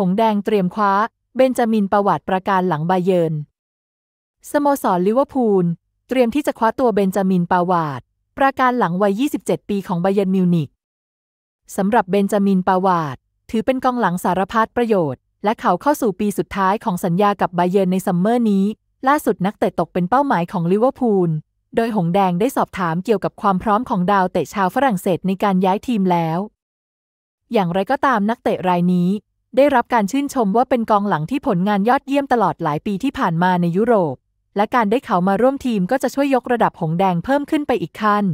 หงแดงเตรียมคว้า เบนจามินประวัติประการหลังบาเยนสโมสรลิเวอร์พูลเตรียมที่จะคว้าตัวเบนจามินปาวาด ประการหลังวัย 27 ปีของบาเยนมิวนิกสำหรับเบนจามินปาวาด ถือเป็นกองหลังสารพัดประโยชน์และเขาเข้าสู่ปีสุดท้ายของสัญญากับบาเยนในซัมเมอร์นี้ ล่าสุดนักเตะตกเป็นเป้าหมายของลิเวอร์พูลโดยหงแดงได้สอบถามเกี่ยวกับความพร้อมของดาวเตะชาวฝรั่งเศสในการย้ายทีมแล้ว อย่างไรก็ตามนักเตะรายนี้ได้รับการชื่นชมว่าเป็นกองหลังที่ผลงานยอดเยี่ยมตลอดหลายปีที่ผ่านมาในยุโรป และการได้เขามาร่วมทีมก็จะช่วยยกระดับหงแดงเพิ่มขึ้นไปอีกขั้น